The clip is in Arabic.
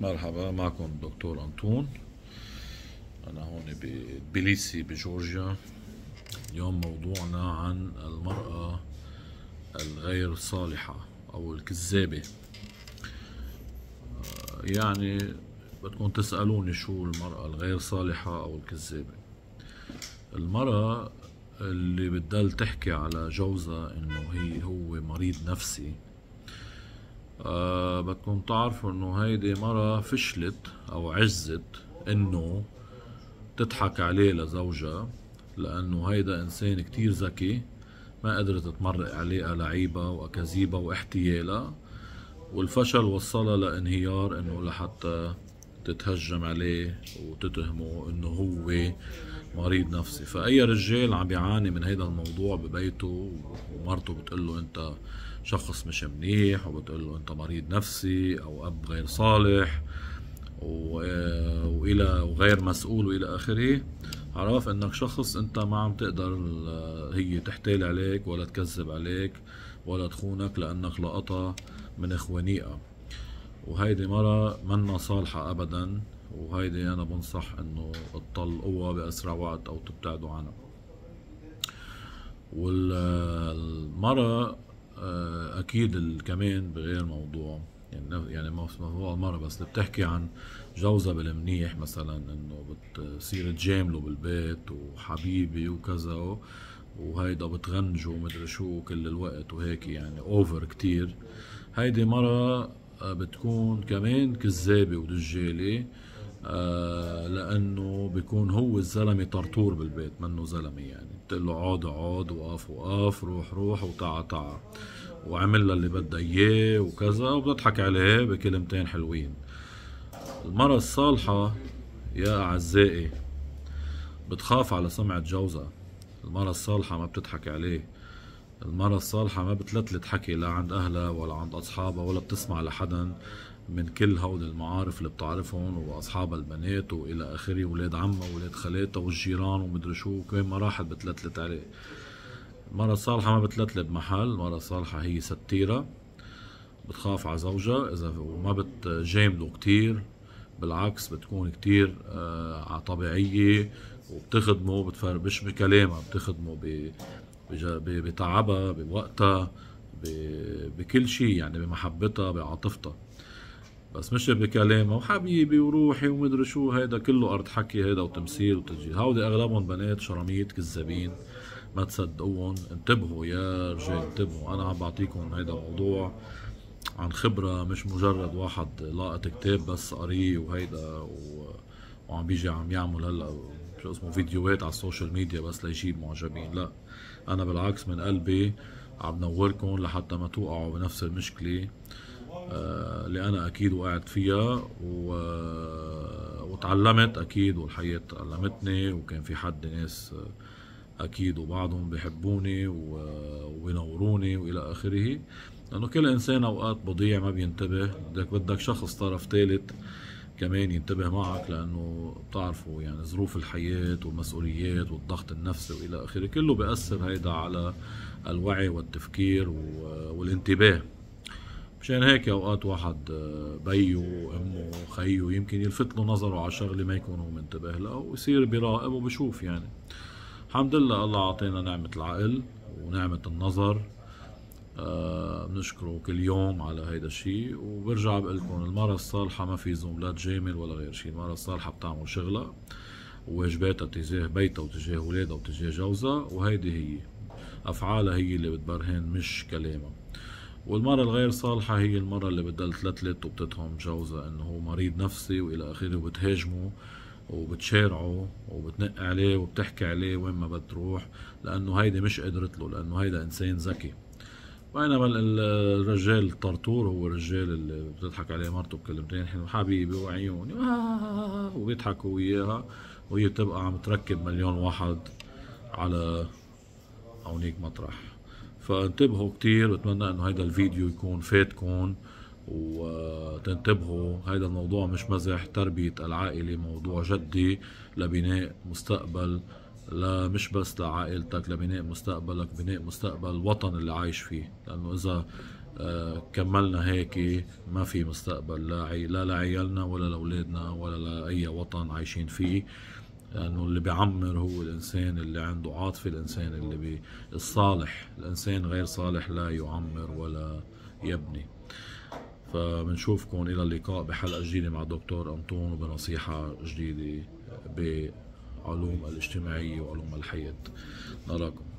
مرحبا معكم الدكتور أنطون أنا هون ببليسي بجورجيا اليوم موضوعنا عن المرأة الغير صالحة أو الكذابة آه، يعني بدكم تسألوني شو المرأة الغير صالحة أو الكذابة المرأة اللي بتضل تحكي على جوزها إنه هي هو مريض نفسي آه بدكم تعرفوا انه هيدي مرة فشلت او عزت انه تضحك عليه لزوجها لانه هيدا انسان كتير ذكي ما قدرت تمرق عليه لعيبة واكاذيبة واحتيالة والفشل وصلها لانهيار انه لحتى تتهجم عليه وتتهمه انه هو مريض نفسي فاي رجال عم بيعاني من هيدا الموضوع ببيته ومرته بتقول له انت شخص مش منيح وبتقول له انت مريض نفسي او اب غير صالح والى وغير مسؤول والى اخره عرف انك شخص انت ما عم تقدر هي تحتال عليك ولا تكذب عليك ولا تخونك لانك لقطها من اخوانيقها وهيدي مرة منا صالحة ابدا وهيدي انا بنصح انه تطلقوها باسرع وقت او تبتعدوا عنها والمرة آه، اكيد كمان بغير موضوع يعني يعني موضوع المرة بس اللي بتحكي عن جوزها بالمنيح مثلا انه بتصير تجامله بالبيت وحبيبي وكذا وهيدا بتغنجه ومدري شو كل الوقت وهيك يعني اوفر كتير هيدي مرة آه، بتكون كمان كذابة ودجالة آه، لانه بيكون هو الزلمه طرطور بالبيت منه زلمه يعني بتقول له عود عود وقف وقف روح روح وطع طع وعمل لها اللي بدها اياه وكذا وبتضحك عليه بكلمتين حلوين المرة الصالحة يا أعزائي بتخاف على سمعة جوزها المرة الصالحة ما بتضحك عليه المرة الصالحة ما بتلتلت حكي لا عند أهلها ولا عند أصحابها ولا بتسمع لحدا من كل هول المعارف اللي بتعرفهم واصحاب البنات والى اخره ولاد عمها ولاد خالاتها والجيران ومدري شو كمان ما راحت بتلتلت عليه المرة الصالحة ما بتلتلت بمحل المرة الصالحة هي ستيرة بتخاف على زوجها اذا وما بتجامله كتير بالعكس بتكون كتير آه، على طبيعية وبتخدمه بتفربش بكلامها بتخدمه بتعبها بوقتها بكل شيء يعني بمحبتها بعاطفتها بس مش بكلامها وحبيبي وروحي ومدري شو هيدا كله ارض حكي هيدا وتمثيل وتجي هودي اغلبهم بنات شراميط كذابين ما تصدقوهم انتبهوا يا رجال انتبهوا انا عم بعطيكم هيدا موضوع عن خبرة مش مجرد واحد لاقط كتاب بس قريه وهيدا و... وعم بيجي عم يعمل هلا شو اسمه فيديوهات على السوشيال ميديا بس ليجيب معجبين لا انا بالعكس من قلبي عم نوركم لحتى ما توقعوا بنفس المشكله آه، اللي انا اكيد وقعت فيها و... وتعلمت اكيد والحقيقه تعلمتني وكان في حد ناس اكيد وبعضهم بيحبوني و... وبينوروني والى اخره لانه كل انسان اوقات بضيع ما بينتبه بدك بدك شخص طرف ثالث كمان ينتبه معك لانه بتعرفوا يعني ظروف الحياه والمسؤوليات والضغط النفسي والى اخره كله بياثر هيدا على الوعي والتفكير والانتباه مشان هيك اوقات واحد آه، بيو وامه خيو يمكن يلفت له نظره على شغله ما يكون هو منتبه لها ويصير بيراقب وبشوف يعني الحمد لله الله اعطينا نعمه العقل ونعمه النظر آه، بنشكره كل يوم على هيدا الشيء وبرجع بقول لكم المرة الصالحة ما في زوم لا تجامل ولا غير شيء المرة الصالحة بتعمل شغلها وواجباتها تجاه بيتها وتجاه أولادها وتجاه جوزها وهيدي هي أفعالها هي اللي بتبرهن مش كلامها والمرة الغير صالحة هي المرة اللي بدها تلتلت وبتتهم جوزها انه هو مريض نفسي والى اخره وبتهاجمه وبتشارعه وبتنق عليه وبتحكي عليه وين ما بتروح لانه هيدي مش قدرت له لانه هيدا انسان ذكي بينما الرجال الطرطور هو الرجال اللي بتضحك عليه مرته بكلمتين حلو حبيبي وعيوني آه، آه، آه، وبيضحكوا وياها وهي بتبقى عم تركب مليون واحد على هونيك مطرح فانتبهوا كتير بتمنى انه هيدا الفيديو يكون فاتكم وتنتبهوا هيدا الموضوع مش مزح تربية العائلة موضوع جدي لبناء مستقبل لا مش بس لعائلتك لبناء مستقبلك بناء مستقبل الوطن اللي عايش فيه لأنه إذا آه، كملنا هيك ما في مستقبل لا لا لعيالنا ولا لاولادنا ولا لاي وطن عايشين فيه لانه اللي بيعمر هو الانسان اللي عنده عاطفه الانسان اللي بي الصالح الانسان غير صالح لا يعمر ولا يبني فبنشوفكم الى اللقاء بحلقه جديده مع الدكتور انطون وبنصيحه جديده بعلوم الاجتماعيه وعلوم الحياه نراكم